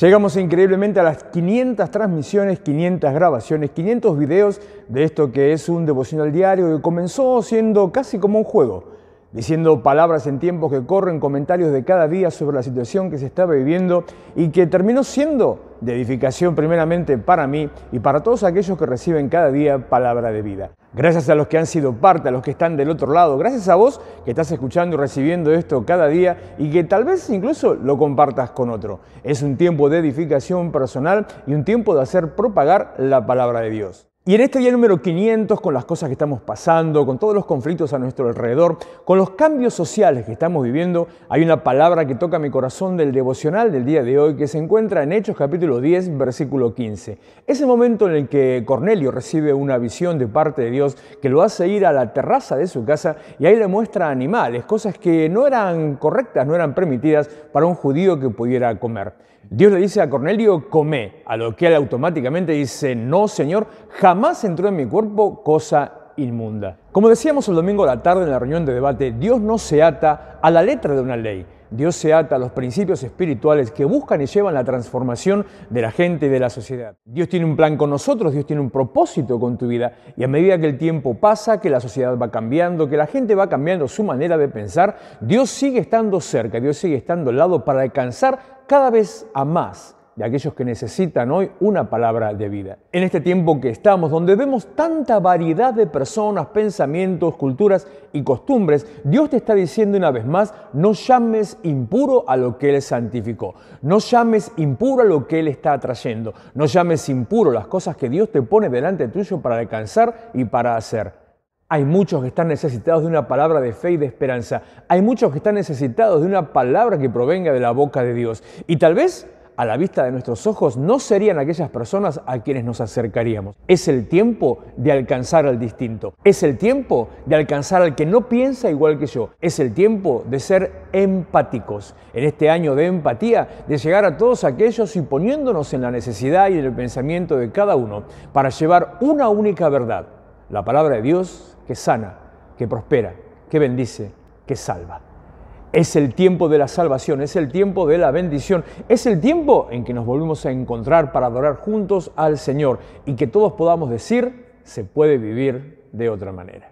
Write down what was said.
Llegamos increíblemente a las 500 transmisiones, 500 grabaciones, 500 videos de esto que es un devocional diario que comenzó siendo casi como un juego, diciendo palabras en tiempos que corren, comentarios de cada día sobre la situación que se estaba viviendo y que terminó siendo de edificación primeramente para mí y para todos aquellos que reciben cada día palabra de vida. Gracias a los que han sido parte, a los que están del otro lado, gracias a vos que estás escuchando y recibiendo esto cada día y que tal vez incluso lo compartas con otro. Es un tiempo de edificación personal y un tiempo de hacer propagar la palabra de Dios. Y en este día número 500, con las cosas que estamos pasando, con todos los conflictos a nuestro alrededor, con los cambios sociales que estamos viviendo, hay una palabra que toca mi corazón del devocional del día de hoy que se encuentra en Hechos capítulo 10, versículo 15. Es el momento en el que Cornelio recibe una visión de parte de Dios que lo hace ir a la terraza de su casa y ahí le muestra animales, cosas que no eran correctas, no eran permitidas para un judío que pudiera comer. Dios le dice a Cornelio, come, a lo que él automáticamente dice, no, Señor, jamás entró en mi cuerpo cosa inmunda. Como decíamos el domingo de la tarde en la reunión de debate, Dios no se ata a la letra de una ley. Dios se ata a los principios espirituales que buscan y llevan la transformación de la gente y de la sociedad. Dios tiene un plan con nosotros, Dios tiene un propósito con tu vida y a medida que el tiempo pasa, que la sociedad va cambiando, que la gente va cambiando su manera de pensar, Dios sigue estando cerca, Dios sigue estando al lado para alcanzar cada vez a más de aquellos que necesitan hoy una palabra de vida. En este tiempo que estamos, donde vemos tanta variedad de personas, pensamientos, culturas y costumbres, Dios te está diciendo una vez más, no llames impuro a lo que Él santificó, no llames impuro a lo que Él está trayendo, no llames impuro las cosas que Dios te pone delante tuyo para alcanzar y para hacer. Hay muchos que están necesitados de una palabra de fe y de esperanza. Hay muchos que están necesitados de una palabra que provenga de la boca de Dios. Y tal vez a la vista de nuestros ojos no serían aquellas personas a quienes nos acercaríamos. Es el tiempo de alcanzar al distinto. Es el tiempo de alcanzar al que no piensa igual que yo. Es el tiempo de ser empáticos. En este año de empatía, de llegar a todos aquellos y poniéndonos en la necesidad y en el pensamiento de cada uno para llevar una única verdad, la palabra de Dios que sana, que prospera, que bendice, que salva. Es el tiempo de la salvación, es el tiempo de la bendición, es el tiempo en que nos volvemos a encontrar para adorar juntos al Señor y que todos podamos decir, se puede vivir de otra manera.